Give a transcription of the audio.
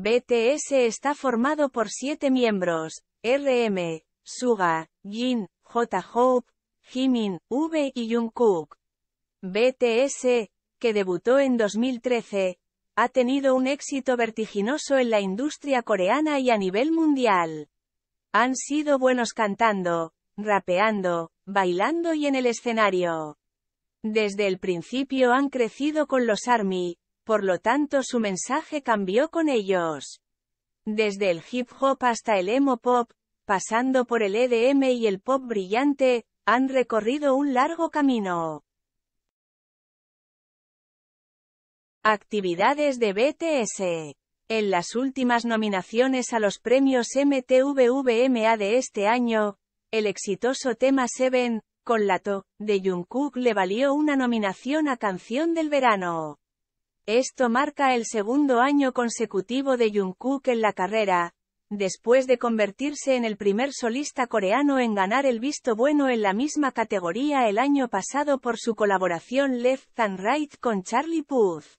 BTS está formado por siete miembros, RM, Suga, Jin, J-Hope, Jimin, V y Jungkook. BTS, que debutó en 2013, ha tenido un éxito vertiginoso en la industria coreana y a nivel mundial. Han sido buenos cantando, rapeando, bailando y en el escenario. Desde el principio han crecido con los ARMY, por lo tanto su mensaje cambió con ellos. Desde el hip hop hasta el emo pop, pasando por el EDM y el pop brillante, han recorrido un largo camino. Actividades de BTS. En las últimas nominaciones a los premios MTVVMA de este año, el exitoso tema Seven, con Lato, de Jungkook le valió una nominación a Canción del Verano. Esto marca el segundo año consecutivo de Jungkook en la carrera, después de convertirse en el primer solista coreano en ganar el visto bueno en la misma categoría el año pasado por su colaboración Left and Right con Charlie Puth.